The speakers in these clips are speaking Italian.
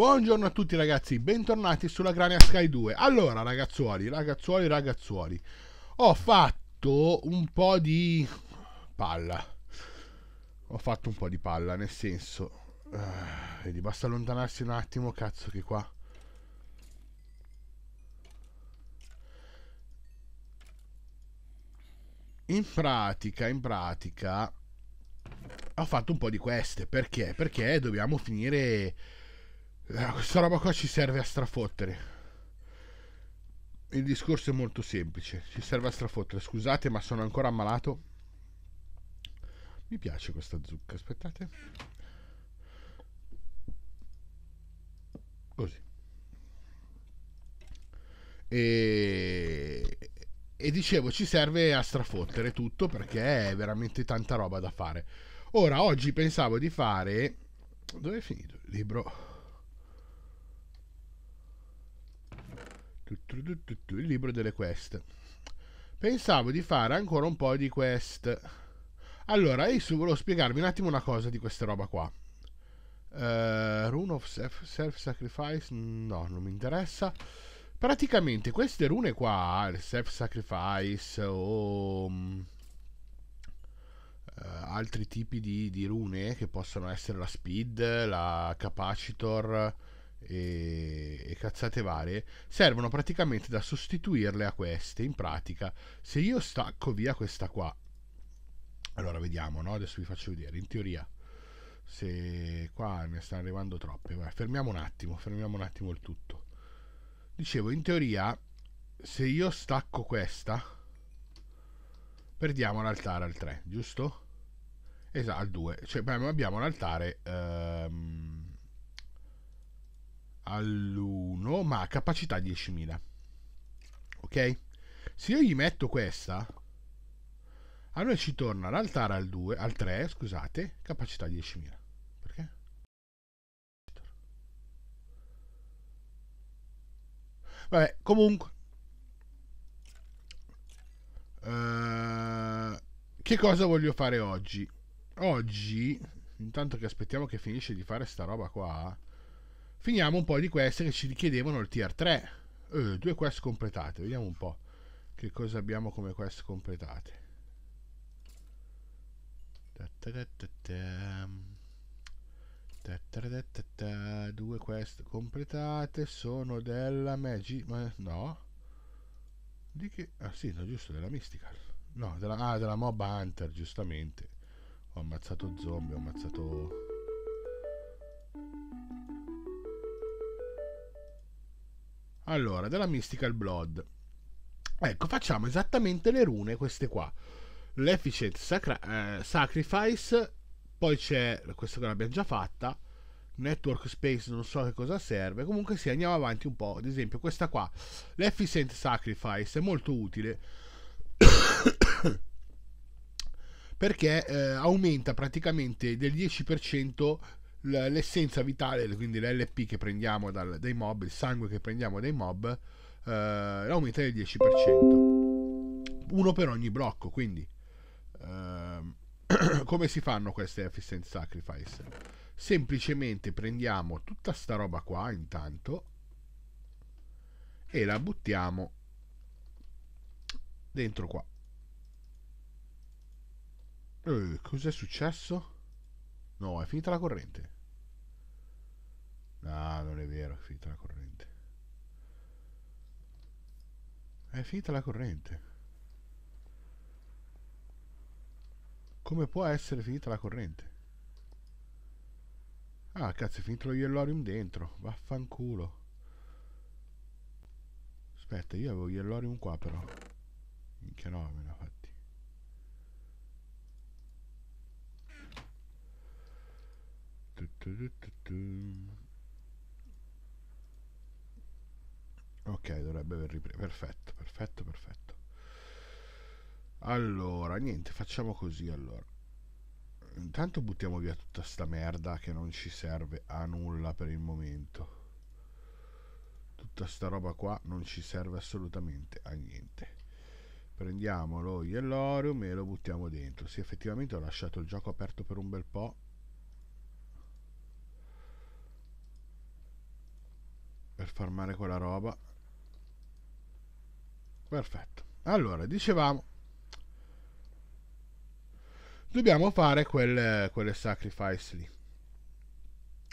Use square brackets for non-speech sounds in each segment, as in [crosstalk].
Buongiorno a tutti ragazzi, bentornati sulla Grania Sky 2. Allora ragazzuoli, ragazzuoli, ragazzuoli, ho fatto un po' di palla. Ho fatto un po' di palla, nel senso... Uh, vedi, basta allontanarsi un attimo, cazzo che qua... In pratica, in pratica... Ho fatto un po' di queste, perché? Perché dobbiamo finire eh, questa roba qua ci serve a strafottere. Il discorso è molto semplice, ci serve a strafottere. Scusate, ma sono ancora ammalato. Mi piace questa zucca, aspettate. Così. E... e, dicevo ci serve a strafottere tutto perché è veramente tanta roba da fare ora oggi pensavo di fare dove è finito il libro il libro delle quest. Pensavo di fare ancora un po' di quest. Allora, Isu volevo spiegarvi un attimo una cosa di questa roba qua. Uh, rune of Self-Sacrifice? No, non mi interessa. Praticamente queste rune qua, il Self-Sacrifice o um, uh, altri tipi di, di, rune che possono essere la Speed, la Capacitor, e, e cazzate varie, servono praticamente da sostituirle a queste. In pratica, se io stacco via questa qua, allora vediamo, no? adesso vi faccio vedere, in teoria se qua ne stanno arrivando troppe Vai, fermiamo un attimo fermiamo un attimo il tutto dicevo in teoria se io stacco questa perdiamo l'altare al 3 giusto? esatto al 2 cioè abbiamo l'altare ehm, all'1 ma ha capacità 10.000 ok se io gli metto questa a noi ci torna l'altare al 2 al 3 scusate capacità 10.000 perché vabbè comunque Uh, che cosa voglio fare oggi? Oggi, intanto che aspettiamo che finisce di fare sta roba qua, finiamo un po' di queste che ci richiedevano il tier 3 eh, due quest completate vediamo un po' che cosa abbiamo come quest completate due quest completate sono della Magic ma no di che ah sì no giusto della Mystical no della, ah, della Mob Hunter giustamente ho ammazzato zombie ho ammazzato Allora, della Mystical Blood. Ecco, facciamo esattamente le rune, queste qua. L'Efficient sacra- eh, Sacrifice, poi c'è, questa che l'abbiamo già fatta, Network Space, non so che cosa serve. Comunque sì, andiamo avanti un po'. Ad esempio, questa qua, l'Efficient Sacrifice, è molto utile. [coughs] perché eh, aumenta praticamente del 10% l'essenza vitale, quindi l'LP che prendiamo dal, dai mob, il sangue che prendiamo dai mob, eh, aumenta del 10%. Uno per ogni blocco, quindi eh, [clears throat] come si fanno queste Efficient Sacrifice? Semplicemente prendiamo tutta sta roba qua intanto e la buttiamo dentro qua. Eh, cos'è successo? No, è finita la corrente. No, non è vero, è finita la corrente. È finita la corrente. Come può essere finita la corrente? Ah, cazzo, è finito lo Yellorium dentro. Vaffanculo. Aspetta, io avevo Yellorium qua però. Minchia no, meno. Ok, dovrebbe aver ripreso. Perfetto, perfetto, perfetto. Allora, niente, facciamo così allora. Intanto buttiamo via tutta sta merda che non ci serve a nulla per il momento. Tutta sta roba qua non ci serve assolutamente a niente. Prendiamo lo Yellorium e lo buttiamo dentro. Sì, effettivamente ho lasciato il gioco aperto per un bel po' per farmare quella roba perfetto allora dicevamo dobbiamo fare quel, quelle sacrifice lì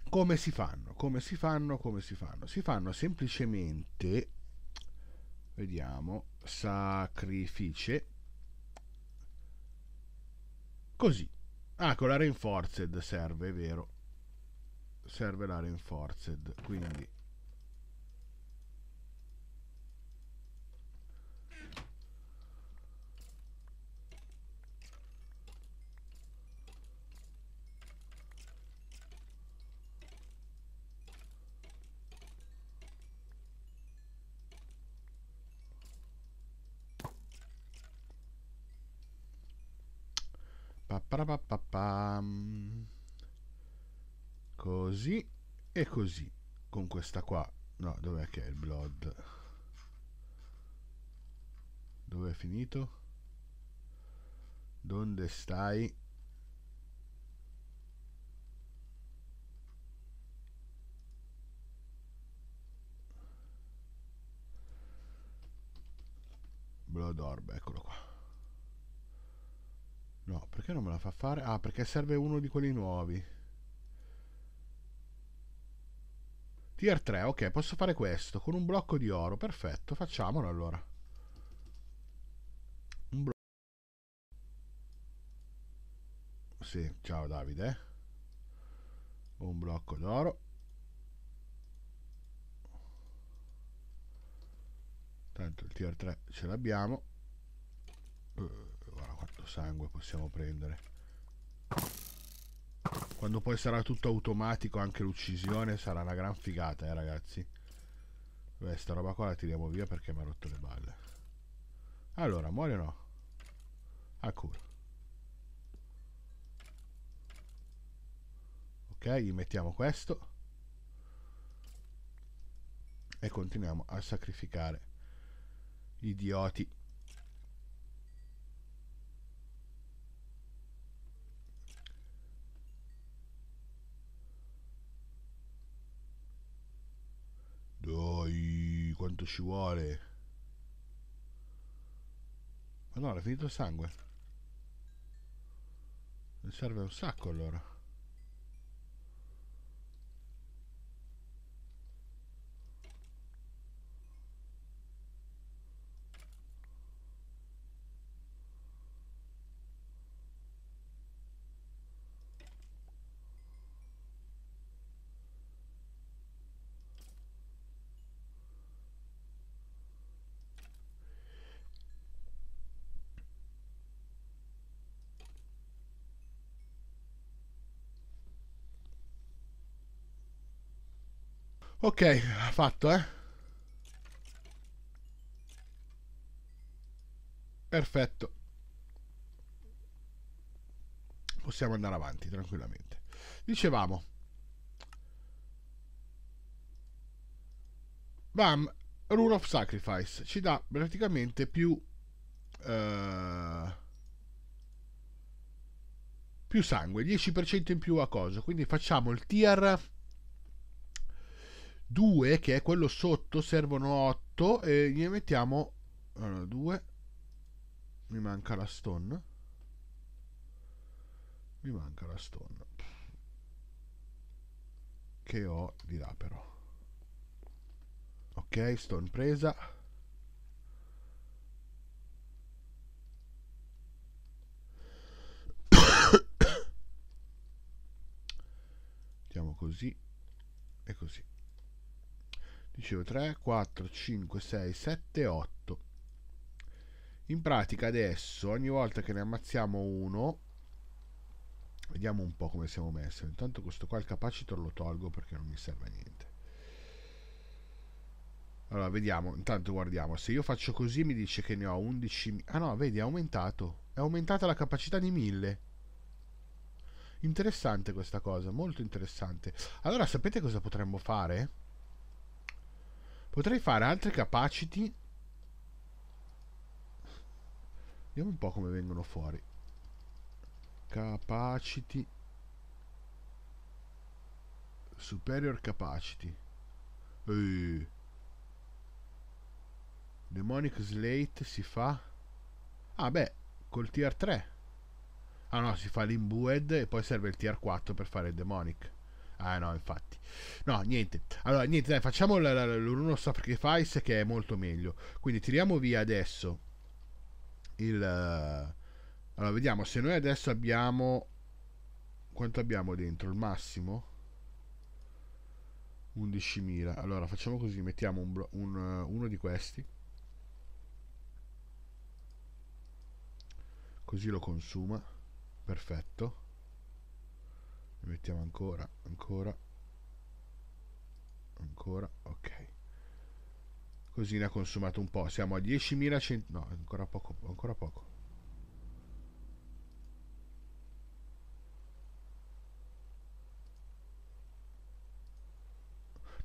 come si fanno come si fanno come si fanno si fanno semplicemente vediamo sacrifice così ah con la reinforced serve è vero serve la reinforced quindi pa così e così con questa qua no dov'è che è il blood dove è finito dove stai blood orb eccolo qua No, perché non me la fa fare? Ah, perché serve uno di quelli nuovi. Tier 3, ok, posso fare questo con un blocco di oro, perfetto, facciamolo allora. Un blocco. Sì, ciao Davide. Un blocco d'oro. Tanto il tier 3 ce l'abbiamo. Uh sangue possiamo prendere. Quando poi sarà tutto automatico anche l'uccisione sarà una gran figata, eh ragazzi. Beh, sta roba qua la tiriamo via perché mi ha rotto le balle. Allora, muore o no? A cura. Ok, gli mettiamo questo. E continuiamo a sacrificare idioti quanto ci vuole. Ma no, è finito il sangue. Ne serve un sacco allora. Ok, fatto, eh. Perfetto. Possiamo andare avanti tranquillamente. Dicevamo. Bam, Rule of Sacrifice ci dà praticamente più... Uh, più sangue, 10% in più a cosa. Quindi facciamo il tier 2 che è quello sotto servono 8 e ne mettiamo allora, 2 mi manca la stone mi manca la stone che ho di là però ok stone presa [coughs] mettiamo così e così dicevo 3, 4, 5, 6, 7, 8. In pratica adesso ogni volta che ne ammazziamo uno, vediamo un po' come siamo messi. Intanto questo qua il capacitor lo tolgo perché non mi serve a niente. Allora, vediamo, intanto guardiamo. Se io faccio così mi dice che ne ho 11... Ah no, vedi, è aumentato. È aumentata la capacità di 1000. Interessante questa cosa, molto interessante. Allora, sapete cosa potremmo fare? Potrei fare altre capacity. Vediamo un po' come vengono fuori. Capacity. Superior capacity. Ehi. Demonic Slate si fa... Ah beh, col tier 3. Ah no, si fa l'imbued e poi serve il tier 4 per fare il Demonic. Ah no, infatti. No, niente. Allora, niente, dai, facciamo l'uno sacrifice che è molto meglio. Quindi tiriamo via adesso il... Allora, vediamo se noi adesso abbiamo... Quanto abbiamo dentro? Il massimo? 11.000. Allora, facciamo così, mettiamo un un, uno di questi. Così lo consuma. Perfetto mettiamo ancora ancora ancora ok così ne ha consumato un po' siamo a 10.100 no ancora poco ancora poco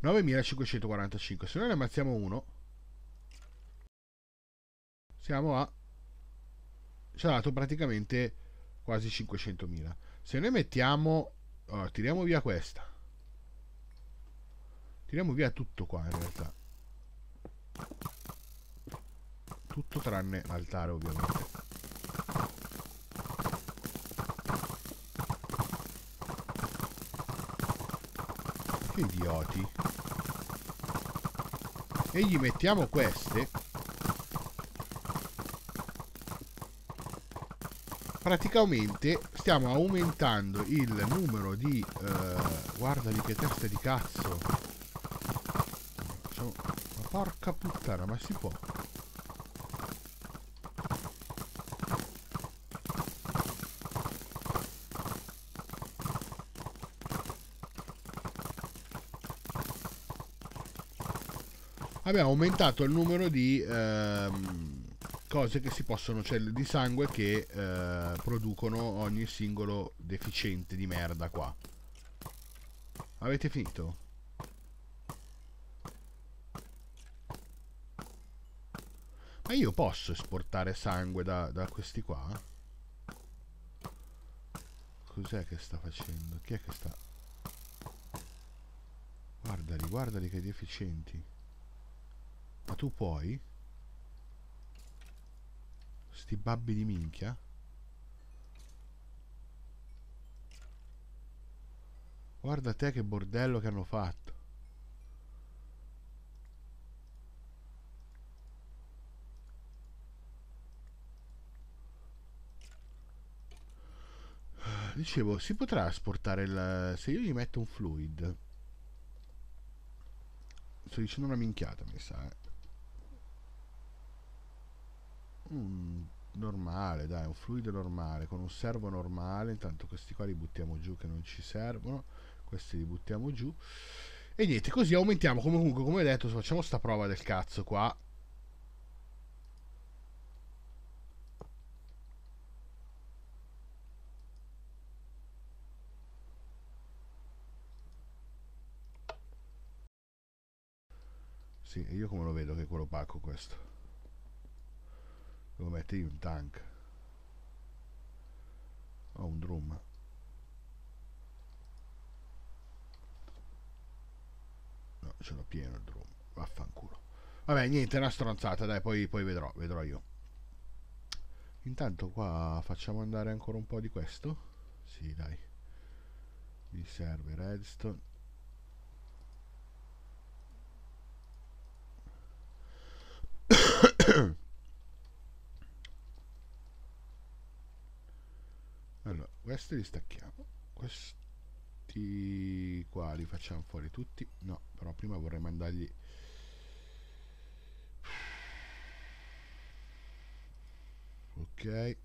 (9.545) se noi ne ammazziamo uno siamo a ci ha dato praticamente quasi 500.000 se noi mettiamo allora, tiriamo via questa. Tiriamo via tutto qua, in realtà. Tutto tranne l'altare, ovviamente. Che idioti. E gli mettiamo queste praticamente stiamo aumentando il numero di eh, guardali che testa di cazzo Facciamo... ma porca puttana ma si può abbiamo aumentato il numero di ehm, cose che si possono, cellule cioè, di sangue che eh, producono ogni singolo deficiente di merda qua. Avete finito? Ma io posso esportare sangue da, da questi qua? Cos'è che sta facendo? Chi è che sta... Guardali, guardali che deficienti. Ma tu puoi? Sti babbi di minchia. Guarda te che bordello che hanno fatto. Dicevo, si potrà asportare il... Se io gli metto un fluid... Sto dicendo una minchiata, mi sa. Eh. Mm normale, dai, un fluido normale, con un servo normale, intanto questi qua li buttiamo giù che non ci servono, questi li buttiamo giù, e niente, così aumentiamo, comunque come detto, facciamo sta prova del cazzo qua, Sì, io come lo vedo che è quello opaco questo? lo metti in tank o un drum no ce l'ho pieno il drum vaffanculo vabbè niente una stronzata dai poi, poi vedrò vedrò io intanto qua facciamo andare ancora un po' di questo sì dai mi serve redstone questi li stacchiamo questi qua li facciamo fuori tutti no però prima vorrei mandargli ok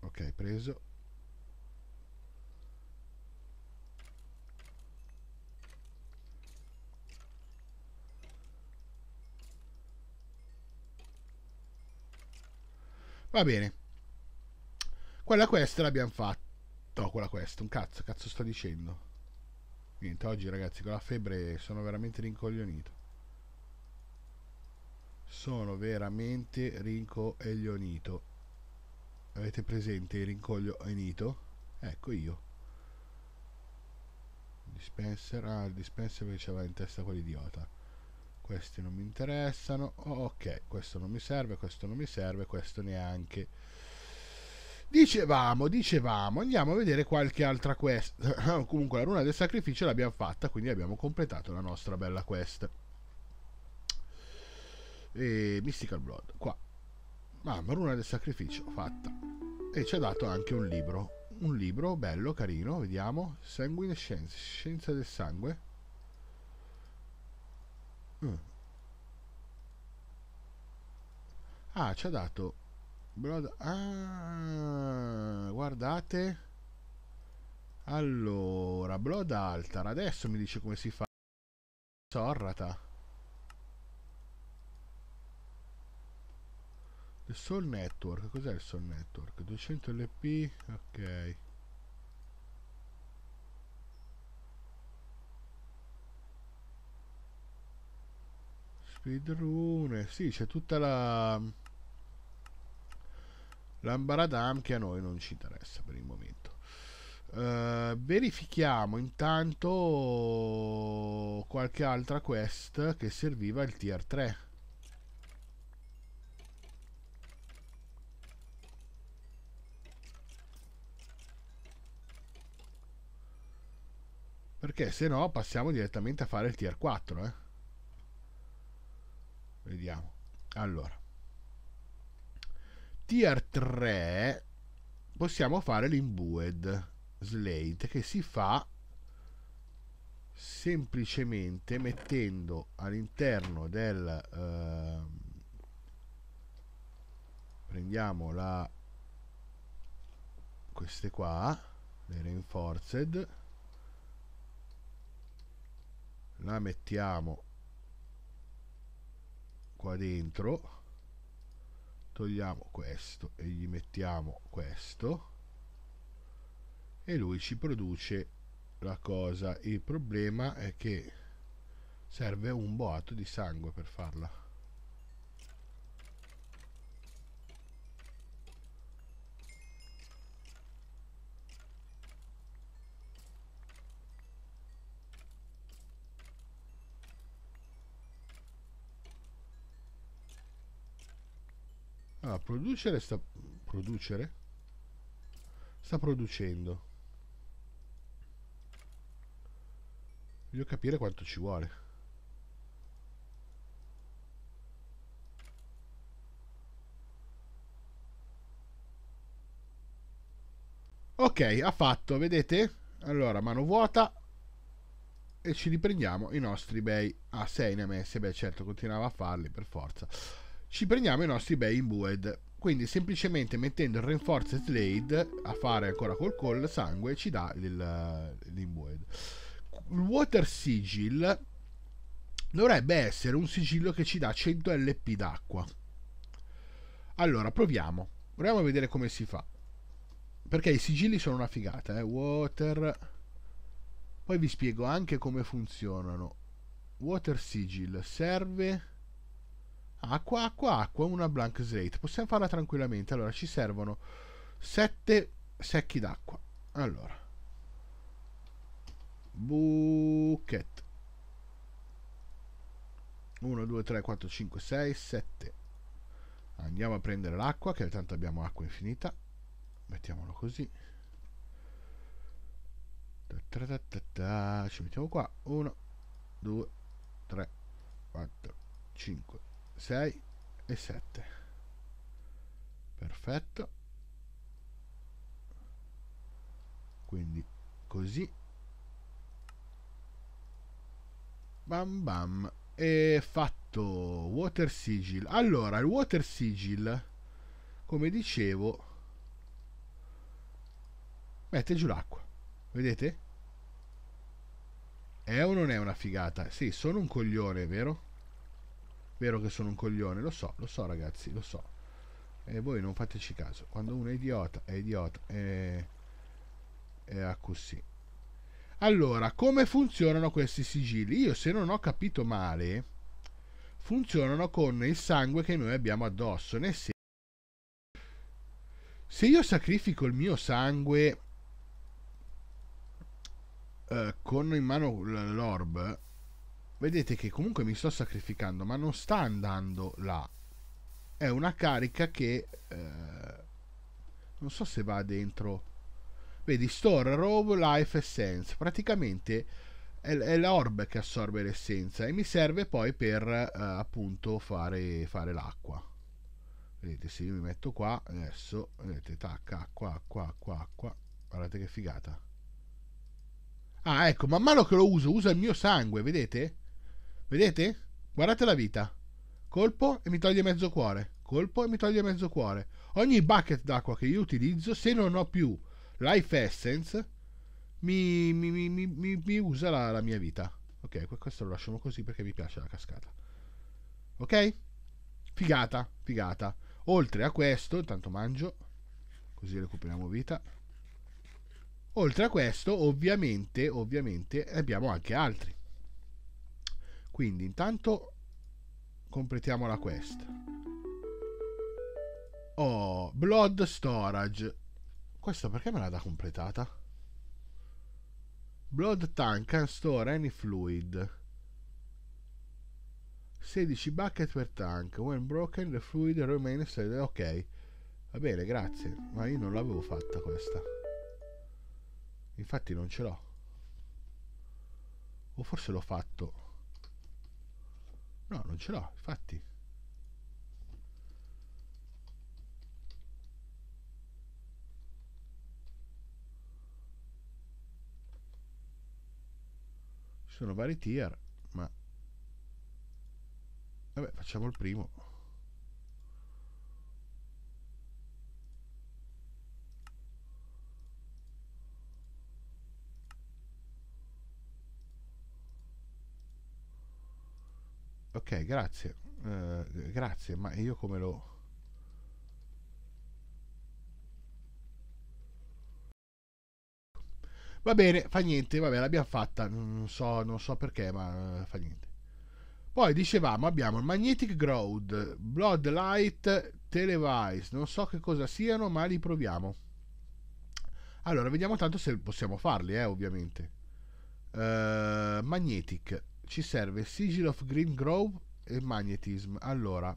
ok preso Va bene. Quella questa l'abbiamo fatta. No, quella questa, un cazzo, cazzo sto dicendo. Niente, oggi ragazzi con la febbre sono veramente rincoglionito. Sono veramente rincoglionito. Avete presente il rincoglionito? Ecco io. Dispenser, ah, il dispenser perché c'aveva in testa quell'idiota questi non mi interessano ok questo non mi serve questo non mi serve questo neanche dicevamo dicevamo andiamo a vedere qualche altra quest [coughs] comunque la runa del sacrificio l'abbiamo fatta quindi abbiamo completato la nostra bella quest e mystical blood qua mamma runa del sacrificio fatta e ci ha dato anche un libro un libro bello carino vediamo sanguine scienze scienza del sangue Mm. Ah, ci ha dato... Broad... Ah, guardate. Allora, Blood Altar. Adesso mi dice come si fa. Sorrata. Il Soul Network, cos'è il Soul Network? 200 LP, ok. speedrune eh, sì c'è tutta la l'ambaradam che a noi non ci interessa per il momento Uh, verifichiamo intanto qualche altra quest che serviva il tier 3 perché se no passiamo direttamente a fare il tier 4 eh Vediamo. Allora. Tier 3 possiamo fare l'imbued slate che si fa semplicemente mettendo all'interno del eh, prendiamo la queste qua le reinforced la mettiamo qua dentro togliamo questo e gli mettiamo questo e lui ci produce la cosa il problema è che serve un boato di sangue per farla Allora, producere sta... Producere? Sta producendo. Voglio capire quanto ci vuole. Ok, ha fatto, vedete? Allora, mano vuota. E ci riprendiamo i nostri bei... Ah, 6 in MS, beh certo, continuava a farli per forza ci prendiamo i nostri bei imbued. Quindi semplicemente mettendo il Reinforced Blade a fare ancora col col sangue ci dà eh, l'imbued. Il Water Sigil dovrebbe essere un sigillo che ci dà 100 LP d'acqua. Allora, proviamo. Proviamo a vedere come si fa. Perché i sigilli sono una figata, eh. Water... Poi vi spiego anche come funzionano. Water Sigil serve Acqua, acqua, acqua, una blank slate. Possiamo farla tranquillamente. Allora, ci servono 7 secchi d'acqua. Allora. Buchet. 1, 2, 3, 4, 5, 6, 7. Andiamo a prendere l'acqua, che tanto abbiamo acqua infinita. Mettiamolo così. Ci mettiamo qua. 1, 2, 3, 4, 5, 6 e 7 perfetto quindi così bam bam e fatto water sigil allora il water sigil come dicevo mette giù l'acqua vedete è o non è una figata? Sì, sono un coglione, vero? Vero che sono un coglione, lo so, lo so ragazzi, lo so. E voi non fateci caso. Quando uno è idiota, è idiota, è... è a così. Allora, come funzionano questi sigilli? Io se non ho capito male, funzionano con il sangue che noi abbiamo addosso. Nel senso, se io sacrifico il mio sangue eh, con in mano l'orb, vedete che comunque mi sto sacrificando, ma non sta andando là. È una carica che... Eh, non so se va dentro... Vedi, store, row, life, essence. Praticamente è, è l'orb che assorbe l'essenza e mi serve poi per eh, appunto fare, fare l'acqua. Vedete, se io mi metto qua, adesso, vedete, tac, acqua, acqua, acqua, acqua. Guardate che figata. Ah, ecco, man mano che lo uso, usa il mio sangue, vedete? Vedete? Guardate la vita. Colpo e mi toglie mezzo cuore. Colpo e mi toglie mezzo cuore. Ogni bucket d'acqua che io utilizzo, se non ho più Life Essence, mi, mi, mi, mi usa la, la mia vita. Ok, questo lo lasciamo così perché mi piace la cascata. Ok? Figata, figata. Oltre a questo, intanto mangio, così recuperiamo vita. Oltre a questo, ovviamente, ovviamente, abbiamo anche altri. Quindi intanto completiamo la quest. Oh, Blood Storage. questo perché me l'ha da completata? Blood Tank can store any fluid. 16 bucket per tank. When broken, the fluid remains. Ok, va bene, grazie. Ma io non l'avevo fatta questa. Infatti, non ce l'ho. O forse l'ho fatto. No, non ce l'ho, infatti. Ci sono vari tier, ma... Vabbè, facciamo il primo. grazie. Uh, grazie, ma io come lo... Va bene, fa niente, vabbè, l'abbiamo fatta, non so, non so perché, ma eh, fa niente. Poi dicevamo, abbiamo il Magnetic Ground, Light, Televice, non so che cosa siano, ma li proviamo. Allora, vediamo tanto se possiamo farli, eh, ovviamente. Uh, magnetic. Ci serve Sigil of Green Grove e Magnetism. Allora,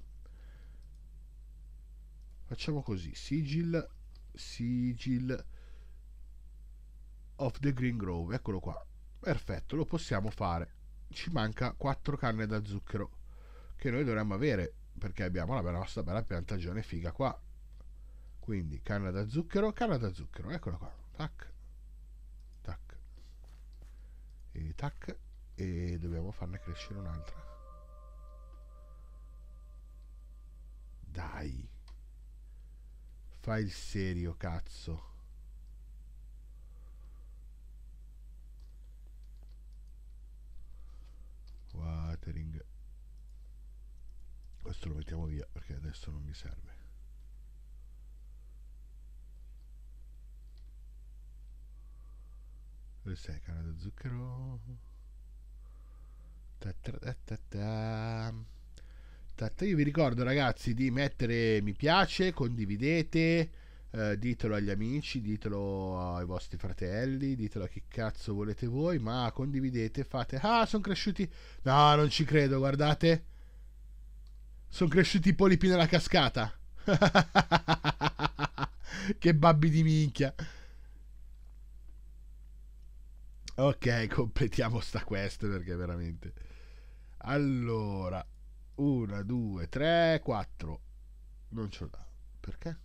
facciamo così. Sigil, Sigil of the Green Grove. Eccolo qua. Perfetto, lo possiamo fare. Ci manca 4 canne da zucchero che noi dovremmo avere perché abbiamo la nostra bella piantagione figa qua. Quindi canna da zucchero, canna da zucchero, eccola qua. Tac. Tac. E tac e dobbiamo farne crescere un'altra dai fai il serio cazzo watering questo lo mettiamo via perché adesso non mi serve Dove sei canna da zucchero io vi ricordo ragazzi di mettere mi piace, condividete, eh, ditelo agli amici, ditelo ai vostri fratelli, ditelo a chi cazzo volete voi, ma condividete, fate... Ah, sono cresciuti... No, non ci credo, guardate. Sono cresciuti i polipi nella cascata. [laughs] che babbi di minchia. Ok, completiamo sta quest perché veramente... Allora, una, due, tre, quattro. Non ce l'ho Perché?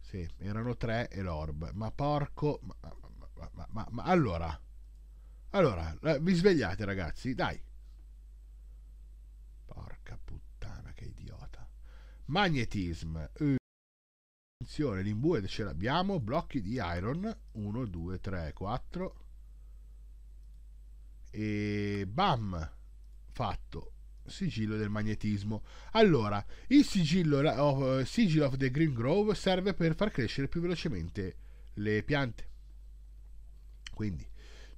Sì, erano tre e l'orb. Ma porco... Ma, ma, ma, ma allora... Allora, vi svegliate ragazzi, dai. Porca puttana, che idiota. Magnetism. attenzione, l'imbued ce l'abbiamo, blocchi di iron, 1, 2, 3, 4, e bam, fatto. Sigillo del magnetismo. Allora, il sigillo, of, oh, eh, sigillo of the Green Grove serve per far crescere più velocemente le piante. Quindi,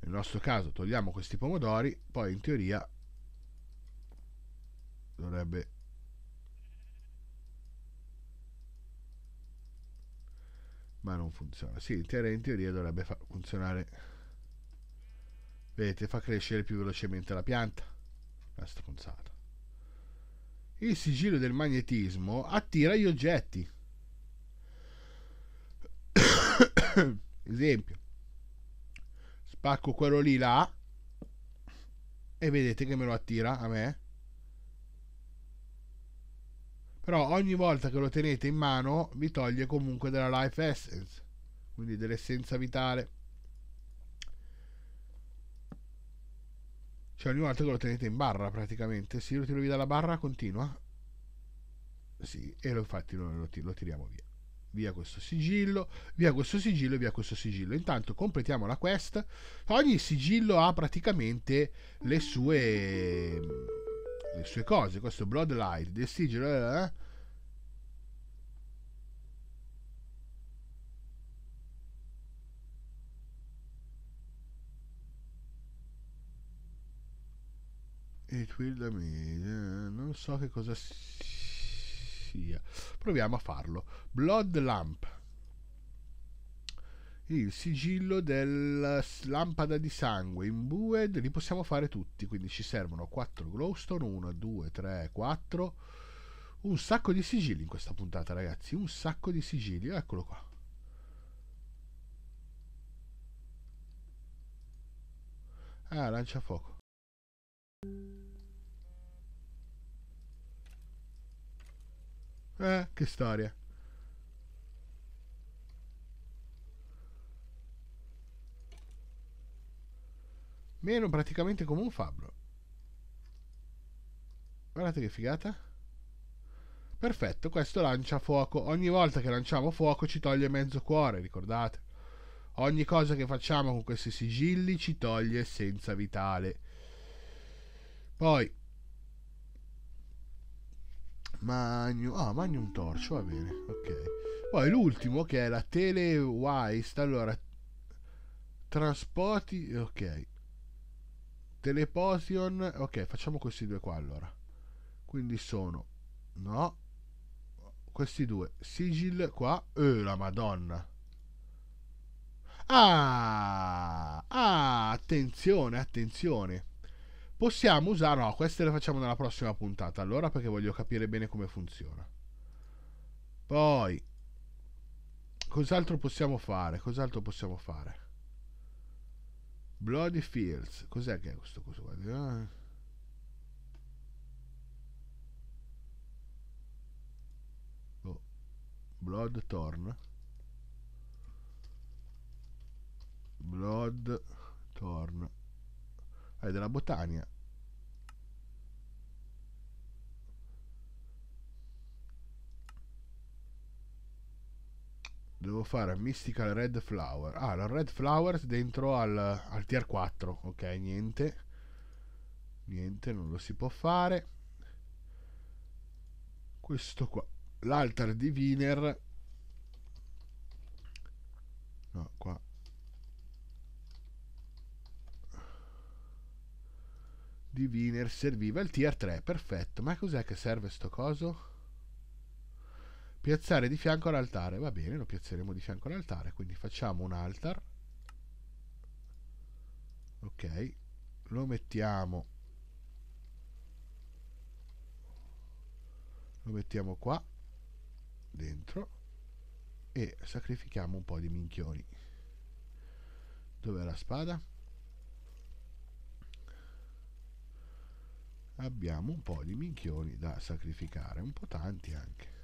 nel nostro caso, togliamo questi pomodori, poi in teoria dovrebbe ma non funziona. Sì, in teoria dovrebbe funzionare Vedete, fa crescere più velocemente la pianta. Una stronzata. Il sigillo del magnetismo attira gli oggetti. [coughs] Esempio. Spacco quello lì là e vedete che me lo attira a me. Però ogni volta che lo tenete in mano vi toglie comunque della life essence, quindi dell'essenza vitale. Cioè ogni volta che lo tenete in barra praticamente, se io lo tiro via dalla barra continua, sì, e lo, infatti lo, lo, lo tiriamo via. Via questo sigillo, via questo sigillo e via questo sigillo. Intanto completiamo la quest. Ogni sigillo ha praticamente le sue, le sue cose. Questo Bloodlight, del sigillo... Eh, e Twilda Media. Eh, non so che cosa sia. Proviamo a farlo. Blood Lamp. Il sigillo della lampada di sangue in Bued li possiamo fare tutti, quindi ci servono 4 glowstone, 1, 2, 3, 4. Un sacco di sigilli in questa puntata, ragazzi, un sacco di sigilli, eccolo qua. Ah, lancia fuoco. Eh, che storia. Meno praticamente come un fabbro. Guardate che figata. Perfetto, questo lancia fuoco. Ogni volta che lanciamo fuoco ci toglie mezzo cuore, ricordate? Ogni cosa che facciamo con questi sigilli ci toglie senza vitale. Poi Magnum, ah, Magnum Torch, va bene, ok. Poi l'ultimo che è la Tele allora, trasporti, ok. Telepotion, ok, facciamo questi due qua allora. Quindi sono, no, questi due, sigil qua, eh la madonna. Ah, ah, attenzione, attenzione. Possiamo usare... No, queste le facciamo nella prossima puntata, allora, perché voglio capire bene come funziona. Poi... Cos'altro possiamo fare? Cos'altro possiamo fare? Bloody Fields. Cos'è che è questo coso qua? Ah. Blood Torn. Blood Torn è della Botania. Devo fare Mystical Red Flower. Ah, la Red Flowers dentro al, al tier 4. Ok, niente. Niente, non lo si può fare. Questo qua. L'altar diviner. No, qua di Wiener serviva il tier 3, perfetto. Ma cos'è che serve sto coso? Piazzare di fianco all'altare, va bene, lo piazzeremo di fianco all'altare, quindi facciamo un altar. Ok, lo mettiamo lo mettiamo qua dentro e sacrifichiamo un po' di minchioni. Dov'è la spada? abbiamo un po' di minchioni da sacrificare, un po' tanti anche.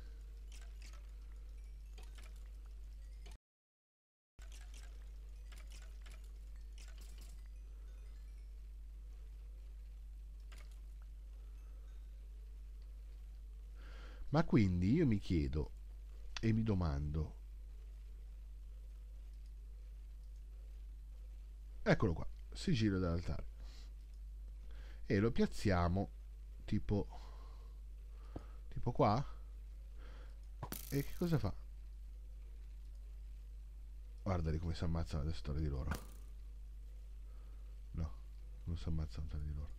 Ma quindi io mi chiedo e mi domando, eccolo qua, sigillo dell'altare e lo piazziamo tipo tipo qua e che cosa fa? guardali come si ammazzano adesso tra di loro no non si ammazzano tra di loro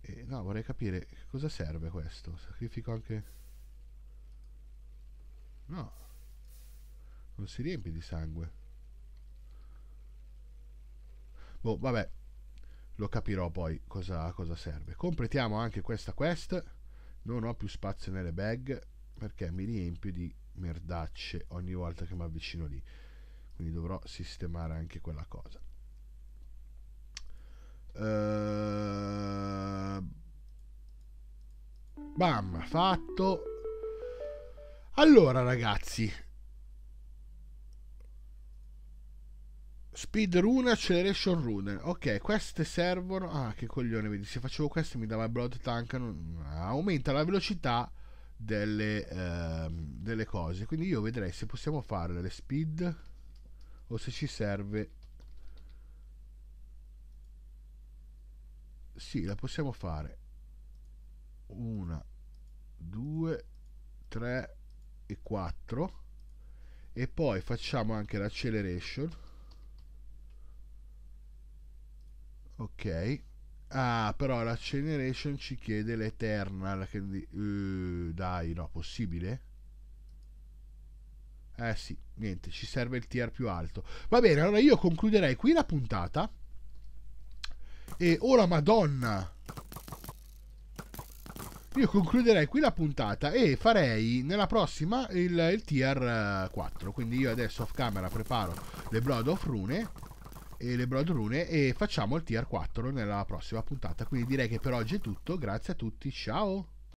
e no vorrei capire che cosa serve questo sacrifico anche no non si riempie di sangue boh vabbè lo capirò poi cosa, cosa serve. Completiamo anche questa quest. Non ho più spazio nelle bag perché mi riempio di merdacce ogni volta che mi avvicino lì. Quindi dovrò sistemare anche quella cosa. Uh, bam, fatto. Allora ragazzi, Speed rune, acceleration rune. Ok, queste servono. Ah, che coglione, vedi, se facevo queste mi dava il blood tank. Aumenta la velocità delle, ehm, delle cose. Quindi io vedrei se possiamo fare le speed o se ci serve. Sì, la possiamo fare. Una, due, tre e quattro. E poi facciamo anche l'acceleration Ok. Ah, però la Generation ci chiede l'Eternal. Che, uh, dai, no, possibile? Eh sì, niente, ci serve il tier più alto. Va bene, allora io concluderei qui la puntata. E ora oh, Madonna! Io concluderei qui la puntata e farei nella prossima il, il tier 4. Eh, Quindi io adesso off camera preparo le Blood of Rune e le Broad Rune e facciamo il tier 4 nella prossima puntata. Quindi direi che per oggi è tutto, grazie a tutti, ciao!